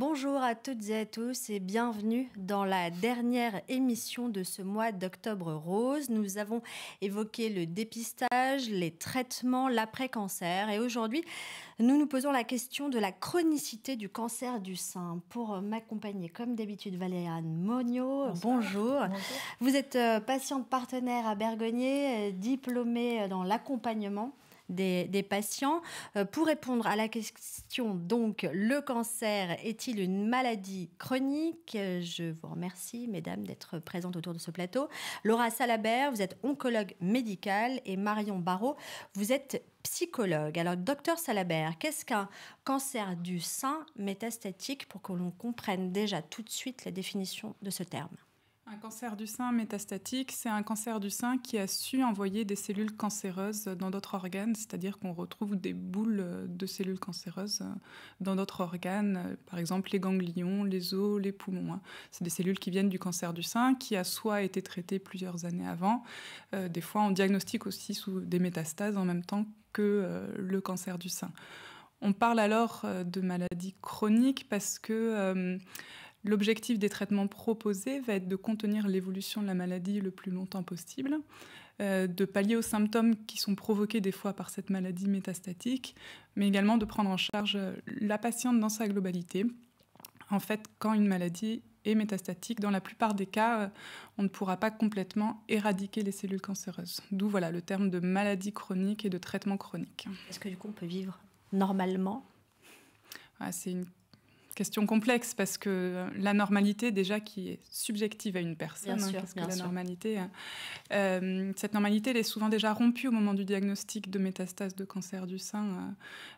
Bonjour à toutes et à tous et bienvenue dans la dernière émission de ce mois d'octobre rose. Nous avons évoqué le dépistage, les traitements, l'après-cancer et aujourd'hui nous nous posons la question de la chronicité du cancer du sein. Pour m'accompagner comme d'habitude Valériane Monio, bonjour. Vous êtes euh, patiente partenaire à Bergognier, euh, diplômée euh, dans l'accompagnement des, patients. Euh, pour répondre à la question, donc, le cancer est-il une maladie chronique Je vous remercie, mesdames, d'être présentes autour de ce plateau. Laura Salabert, vous êtes oncologue médicale et Marion Barrault, vous êtes psychologue. Alors, docteur Salabert, qu'est-ce qu'un cancer du sein métastatique pour que l'on comprenne déjà tout de suite la définition de ce terme un cancer du sein métastatique, c'est un cancer du sein qui a su envoyer des cellules cancéreuses dans d'autres organes, c'est-à-dire qu'on retrouve des boules de cellules cancéreuses dans d'autres organes, par exemple les ganglions, les os, les poumons. Hein. C'est des cellules qui viennent du cancer du sein, qui a soit été traité plusieurs années avant, euh, des fois on diagnostique aussi sous des métastases en même temps que euh, le cancer du sein. On parle alors euh, de maladie chronique parce que... L'objectif des traitements proposés va être de contenir l'évolution de la maladie le plus longtemps possible, euh, de pallier aux symptômes qui sont provoqués des fois par cette maladie métastatique, mais également de prendre en charge euh, la patiente dans sa globalité. En fait, quand une maladie est métastatique, dans la plupart des cas, euh, on ne pourra pas complètement éradiquer les cellules cancéreuses. D'où voilà le terme de maladie chronique et de traitement chronique. Est-ce que du coup on peut vivre normalement ah, C'est une question complexe parce que euh, la normalité déjà qui est subjective à une personne, cette normalité elle est souvent déjà rompue au moment du diagnostic de métastase de cancer du sein, euh,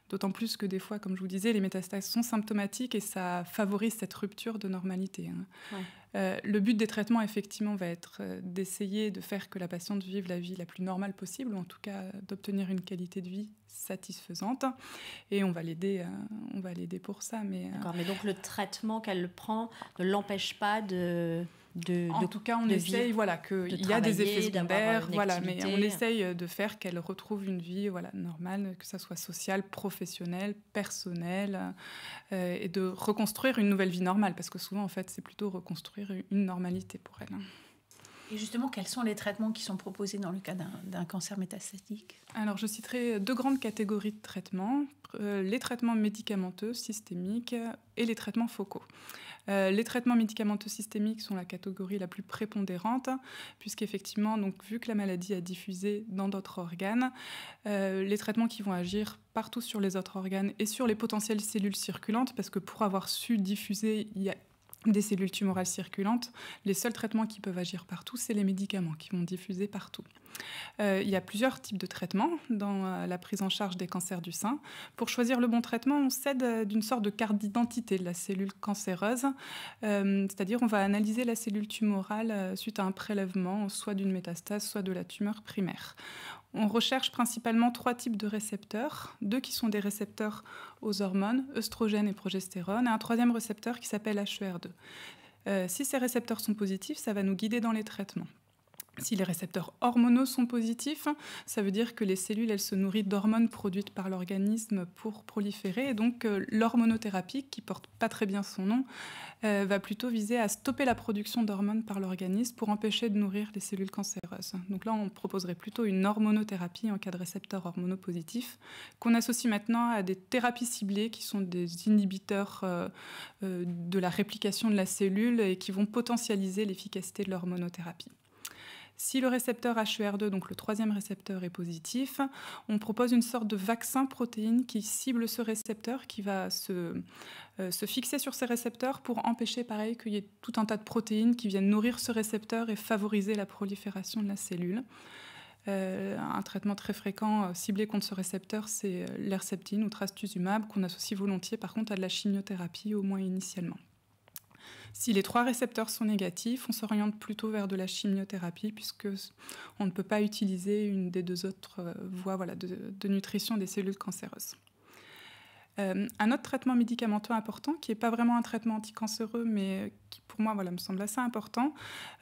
d'autant plus que des fois, comme je vous disais, les métastases sont symptomatiques et ça favorise cette rupture de normalité. Hein. Euh, le but des traitements effectivement va être d'essayer de faire que la patiente vive la vie la plus normale possible, ou en tout cas d'obtenir une qualité de vie satisfaisante et on va l'aider euh, on va l'aider pour ça mais euh, mais donc le traitement qu'elle prend ne l'empêche pas de de, en tout cas, on essaye voilà qu'il y a des effets secondaires, voilà, mais on essaye euh, de faire qu'elle retrouve une vie voilà normale, que ça soit sociale, professionnelle, personnelle, et de reconstruire une nouvelle vie normale, parce que souvent en fait c'est plutôt reconstruire une normalité pour elle. Hein. Et justement, quels sont les traitements qui sont proposés dans le cas d'un cancer métastatique Alors, je citerai deux grandes catégories de traitements, euh, les traitements médicamenteux, systémiques et les traitements focaux. Euh, les traitements médicamenteux systémiques sont la catégorie la plus prépondérante, puisqu'effectivement, donc, vu que la maladie a diffusé dans d'autres organes, euh, les traitements qui vont agir partout sur les autres organes et sur les potentielles cellules circulantes, parce que pour avoir su diffuser, il y a des cellules tumorales circulantes, les seuls traitements qui peuvent agir partout, c'est les médicaments qui vont diffuser partout. Euh, il y a plusieurs types de traitements dans euh, la prise en charge des cancers du sein. Pour choisir le bon traitement, on s'aide euh, d'une sorte de carte d'identité de la cellule cancéreuse, c'est-à-dire on va analyser la cellule tumorale suite à un prélèvement, soit d'une métastase, soit de la tumeur primaire. On recherche principalement trois types de récepteurs, deux qui sont des récepteurs aux hormones, œstrogène et progestérone, et un troisième récepteur qui s'appelle HER2. Euh, si ces récepteurs sont positifs, ça va nous guider dans les traitements. Si les récepteurs hormonaux sont positifs, ça veut dire que les cellules, elles se nourrissent d'hormones produites par l'organisme pour proliférer. Et donc, euh, l'hormonothérapie, qui porte pas très bien son nom, euh, va plutôt viser à stopper la production d'hormones par l'organisme pour empêcher de nourrir les cellules cancéreuses. Donc là, on proposerait plutôt une hormonothérapie en cas de récepteurs hormonaux positifs, qu'on associe maintenant à des thérapies ciblées qui sont des inhibiteurs euh, de la réplication de la cellule et qui vont potentialiser l'efficacité de l'hormonothérapie. Si le récepteur HER2, donc le troisième récepteur, est positif, on propose une sorte de vaccin protéine qui cible ce récepteur, qui va se, euh, se fixer sur ces récepteurs pour empêcher, pareil, qu'il y ait tout un tas de protéines qui viennent nourrir ce récepteur et favoriser la prolifération de la cellule. Euh, un traitement très fréquent euh, ciblé contre ce récepteur, c'est l'herceptine ou trastuzumab, qu'on associe volontiers par contre à de la chimiothérapie, au moins initialement. Si les trois récepteurs sont négatifs, on s'oriente plutôt vers de la chimiothérapie puisque on ne peut pas utiliser une des deux autres euh, voies de, nutrition des cellules cancéreuses. Euh, un autre traitement médicamenteux important, qui n'est pas vraiment un traitement anticancéreux, mais qui pour moi voilà, me semble assez important,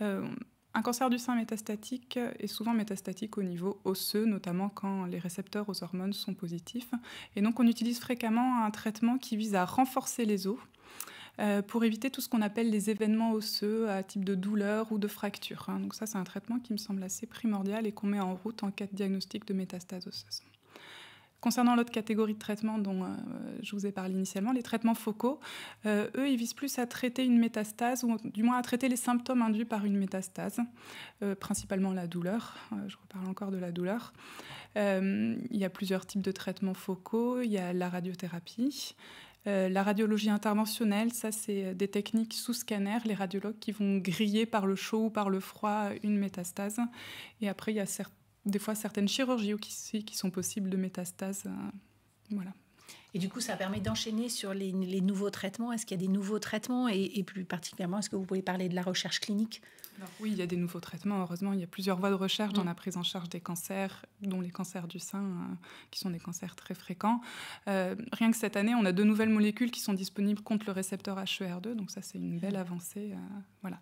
euh, un cancer du sein métastatique est souvent métastatique au niveau osseux, notamment quand les récepteurs aux hormones sont positifs. Et donc on utilise fréquemment un traitement qui vise à renforcer les os euh, pour éviter tout ce qu'on appelle les événements osseux à type de douleur ou de fracture. Hein. Donc ça, c'est un traitement qui me semble assez primordial et qu'on met en route en cas de diagnostic de métastase osseuse. Concernant l'autre catégorie de traitement dont euh, je vous ai parlé initialement, les traitements focaux, euh, eux, ils visent plus à traiter une métastase, ou du moins à traiter les symptômes induits par une métastase, principalement la douleur. je reparle encore de la douleur. il y a plusieurs types de traitements focaux. Il y a la radiothérapie, euh, la radiologie interventionnelle, ça c'est euh, des techniques sous scanner, les radiologues qui vont griller par le chaud ou par le froid euh, une métastase. Et après, il y a des fois certaines chirurgies aussi qui sont possibles de métastase. Et du coup, ça permet d'enchaîner sur les, nouveaux traitements. Est-ce qu'il y a des nouveaux traitements et plus particulièrement, est-ce que vous pouvez parler de la recherche clinique oui, il y a des nouveaux traitements, heureusement. Il y a plusieurs voies de recherche dans mm. la prise en charge des cancers, dont les cancers du sein, hein, qui sont des cancers très fréquents. Euh, rien que cette année, on a deux nouvelles molécules qui sont disponibles contre le récepteur HER2, donc ça, c'est une belle mm. avancée. Euh, voilà.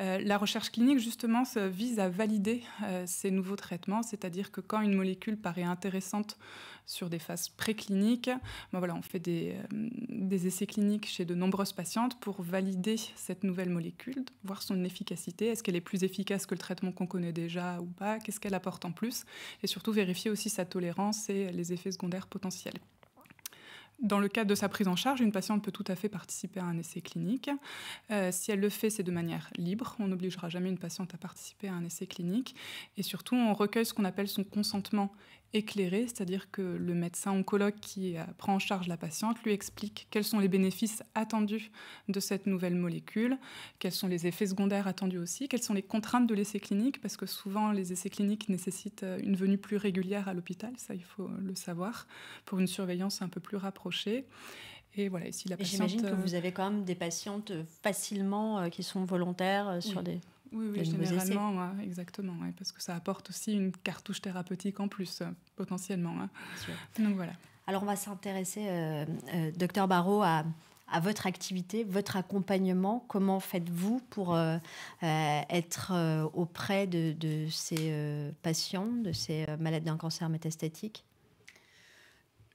Euh, la recherche clinique, justement, vise à valider ces nouveaux traitements, c'est-à-dire que quand une molécule paraît intéressante sur des phases précliniques, ben voilà, on fait des, des essais cliniques chez de nombreuses patientes pour valider cette nouvelle molécule, voir son efficacité est-ce qu'elle est plus efficace que le traitement qu'on connaît déjà ou pas Qu'est-ce qu'elle apporte en plus Et surtout vérifier aussi sa tolérance et les effets secondaires potentiels. Dans le cadre de sa prise en charge, une patiente peut tout à fait participer à un essai clinique. Euh, si elle le fait, c'est de manière libre. On n'obligera jamais une patiente à participer à un essai clinique. Et surtout, on recueille ce qu'on appelle son consentement éclairé, c'est-à-dire que le médecin oncologue qui prend en charge la patiente lui explique quels sont les bénéfices attendus de cette nouvelle molécule, quels sont les effets secondaires attendus aussi, quelles sont les contraintes de l'essai clinique, parce que souvent les essais cliniques nécessitent une venue plus régulière à l'hôpital, ça il faut le savoir, pour une surveillance un peu plus rapprochée. Et voilà, la J'imagine que euh, vous avez quand même des patientes euh, facilement euh, qui sont volontaires sur des... Oui, généralement, exactement, parce que ça apporte aussi une cartouche thérapeutique en plus, euh, potentiellement. Hein. Donc voilà. Alors on va s'intéresser, euh, euh, docteur Barrault, à, votre activité, votre accompagnement Comment faites-vous pour être auprès de, de ces patients, de ces malades d'un cancer métastatique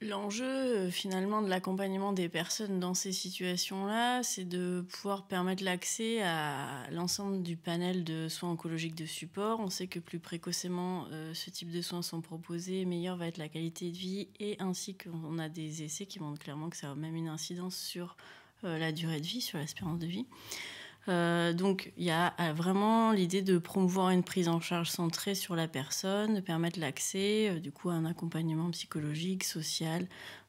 L'enjeu euh, finalement de l'accompagnement des personnes dans ces situations-là, c'est de pouvoir permettre l'accès à l'ensemble du panel de soins oncologiques de support. On sait que plus précocement euh, ce type de soins sont proposés, meilleure va être la qualité de vie et ainsi qu'on a des essais qui montrent clairement que ça a même une incidence sur euh, la durée de vie, sur l'espérance de vie. Euh, donc il y a euh, vraiment l'idée de promouvoir une prise en charge centrée sur la personne, de permettre l'accès euh, du coup à un accompagnement psychologique, social,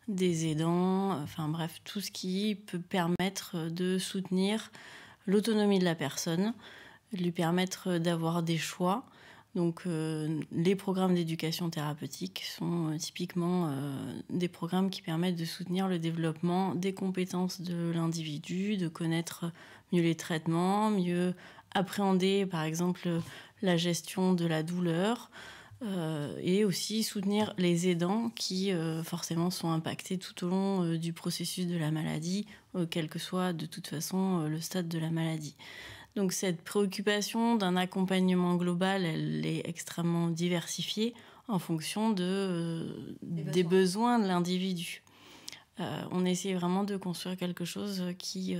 des aidants, enfin bref, tout ce qui peut permettre de soutenir l'autonomie de la personne, lui permettre d'avoir des choix. Donc les programmes d'éducation thérapeutique sont typiquement des programmes qui permettent de soutenir le développement des compétences de l'individu, de connaître mieux les traitements, mieux appréhender par exemple la gestion de la douleur euh, et aussi soutenir les aidants qui euh, forcément sont impactés tout au long euh, du processus de la maladie, quel que soit de toute façon le stade de la maladie. Donc cette préoccupation d'un accompagnement global, elle est extrêmement diversifiée en fonction de, des besoins de l'individu. on essaie vraiment de construire quelque chose qui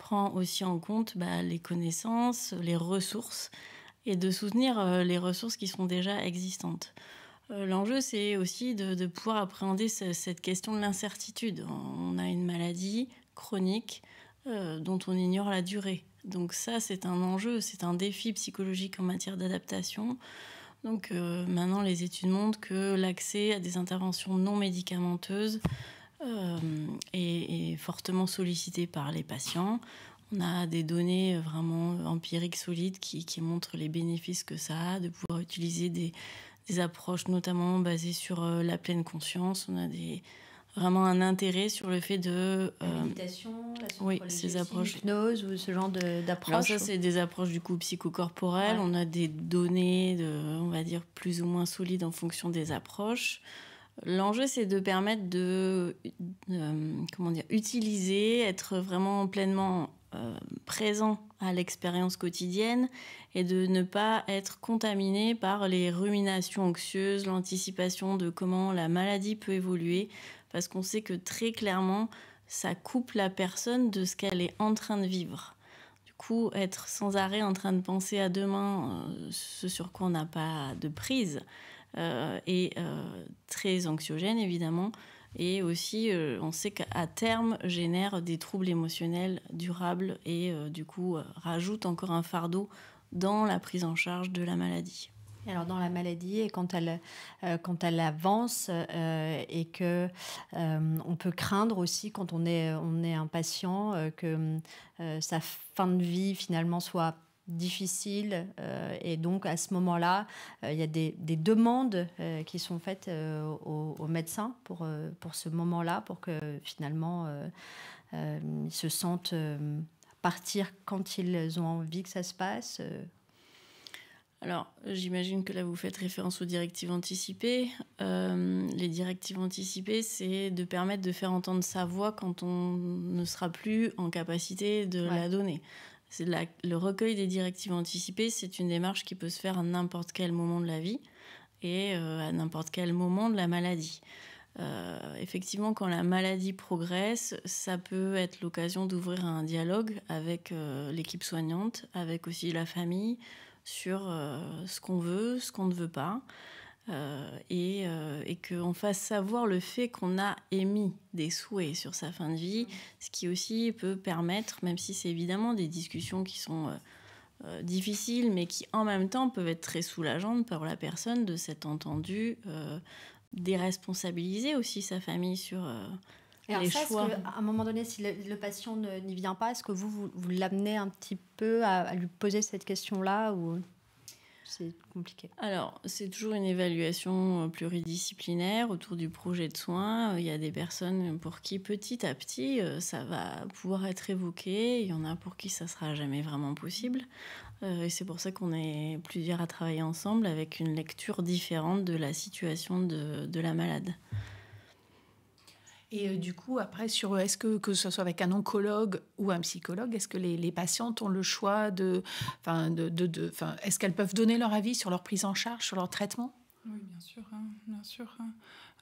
prend aussi en compte bah, les connaissances, les ressources, et de soutenir euh, les ressources qui sont déjà existantes. Euh, l'enjeu, c'est aussi de, pouvoir appréhender cette question de l'incertitude. On a une maladie chronique euh, dont on ignore la durée. Donc ça, c'est un enjeu, c'est un défi psychologique en matière d'adaptation. Donc maintenant, les études montrent que l'accès à des interventions non médicamenteuses euh, et fortement sollicité par les patients. On a des données vraiment empiriques solides qui, qui montrent les bénéfices que ça a de pouvoir utiliser des, des approches notamment basées sur euh, la pleine conscience. On a des, vraiment un intérêt sur le fait de euh, oui ces approches hypnose ou ce genre d'approche ça c'est des approches du coup psychocorporelles on a des données de, on va dire plus ou moins solides en fonction des approches L'enjeu, c'est de permettre de, euh, comment dire, utiliser, être vraiment pleinement euh, présent à l'expérience quotidienne et de ne pas être contaminé par les ruminations anxieuses, l'anticipation de comment la maladie peut évoluer, parce qu'on sait que très clairement, ça coupe la personne de ce qu'elle est en train de vivre. Du coup, être sans arrêt en train de penser à demain, euh, ce sur quoi on n'a pas de prise, euh, et euh, très anxiogène, évidemment. Et aussi, euh, on sait qu'à terme, génère des troubles émotionnels durables et du coup, rajoute encore un fardeau dans la prise en charge de la maladie. Alors dans la maladie et quand elle, quand elle avance et que on peut craindre aussi quand on est, on est un patient que sa fin de vie finalement soit difficile. Euh, et donc, à ce moment-là, euh, il y a des, demandes euh, qui sont faites aux, médecins pour, pour ce moment-là, pour que finalement, ils se sentent partir quand ils ont envie que ça se passe. Alors, j'imagine que là, vous faites référence aux directives anticipées. les directives anticipées, c'est de permettre de faire entendre sa voix quand on ne sera plus en capacité de la donner la, le recueil des directives anticipées, c'est une démarche qui peut se faire à n'importe quel moment de la vie et euh, à n'importe quel moment de la maladie. Euh, effectivement, quand la maladie progresse, ça peut être l'occasion d'ouvrir un dialogue avec euh, l'équipe soignante, avec aussi la famille, sur ce qu'on veut, ce qu'on ne veut pas. Euh, et, euh, et qu'on fasse savoir le fait qu'on a émis des souhaits sur sa fin de vie, ce qui aussi peut permettre, même si c'est évidemment des discussions qui sont euh, difficiles, mais qui en même temps peuvent être très soulageantes pour la personne de s'être entendue déresponsabiliser aussi sa famille sur les choix. à un moment donné, si le, patient n'y vient pas, est-ce que vous, vous, l'amenez un petit peu à, lui poser cette question-là ou... C'est compliqué. Alors, c'est toujours une évaluation euh, pluridisciplinaire autour du projet de soins. Euh, il y a des personnes pour qui petit à petit, euh, ça va pouvoir être évoqué. Il y en a pour qui ça sera jamais vraiment possible. Et c'est pour ça qu'on est plusieurs à travailler ensemble avec une lecture différente de la situation de la malade. Et euh, du coup, après, sur est-ce que, que ce soit avec un oncologue ou un psychologue, est-ce que les, les, patientes ont le choix de. Enfin, de, de, est-ce qu'elles peuvent donner leur avis sur leur prise en charge, sur leur traitement Oui, bien sûr, hein, bien sûr. Hein.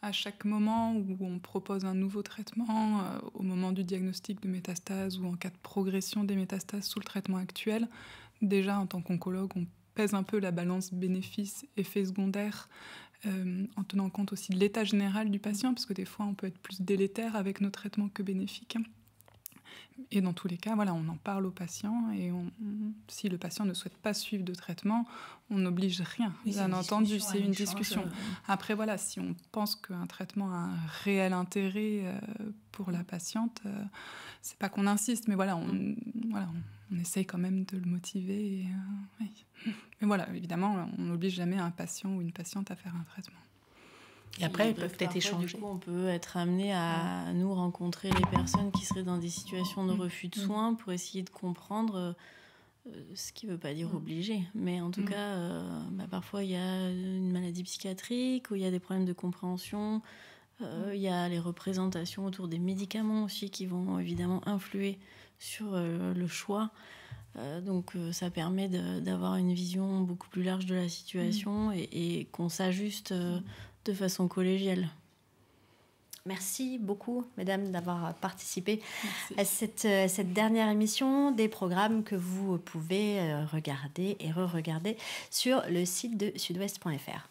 À chaque moment où on propose un nouveau traitement, euh, au moment du diagnostic de métastase ou en cas de progression des métastases sous le traitement actuel, déjà en tant qu'oncologue, on pèse un peu la balance bénéfice-effet secondaire euh, en tenant compte aussi de l'état général du patient, parce que des fois on peut être plus délétère avec nos traitements que bénéfique hein. Et dans tous les cas, voilà, on en parle au patient et si le patient ne souhaite pas suivre de traitement, on n'oblige rien. bien entendu, c'est une discussion. Euh. Après, voilà, si on pense qu'un traitement a un réel intérêt euh, pour la patiente, c'est pas qu'on insiste, mais voilà, on, mm. voilà, on essaye quand même de le motiver. Euh, mais voilà, évidemment, on n'oblige jamais un patient ou une patiente à faire un traitement. Et après, ils peuvent peut-être échanger. Du coup, on peut être amené à nous rencontrer les personnes qui seraient dans des situations de mm. refus de mm. soins pour essayer de comprendre euh, ce qui ne veut pas dire mm. obligé, mais en tout cas, euh, bah, parfois il y a une maladie psychiatrique ou il y a des problèmes de compréhension. Il y a les représentations autour des médicaments aussi qui vont évidemment influer sur euh, le choix. Euh, donc euh, ça permet d'avoir une vision beaucoup plus large de la situation mm. et, qu'on s'ajuste de façon collégiale. Merci beaucoup, mesdames, d'avoir participé à cette, cette, dernière émission des programmes que vous pouvez regarder et re-regarder sur le site de sudouest.fr.